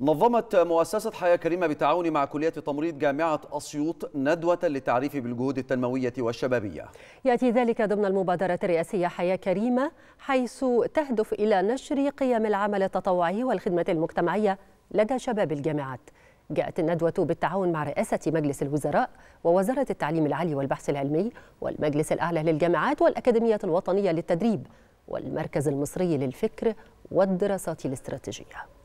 نظمت مؤسسة حياة كريمة بالتعاون مع كلية تمريض جامعة أسيوط ندوة للتعريف بالجهود التنموية والشبابية يأتي ذلك ضمن المبادرة الرئاسية حياة كريمة حيث تهدف إلى نشر قيم العمل التطوعي والخدمة المجتمعية لدى شباب الجامعات جاءت الندوة بالتعاون مع رئاسة مجلس الوزراء ووزارة التعليم العالي والبحث العلمي والمجلس الأعلى للجامعات والأكاديمية الوطنية للتدريب والمركز المصري للفكر والدراسات الاستراتيجية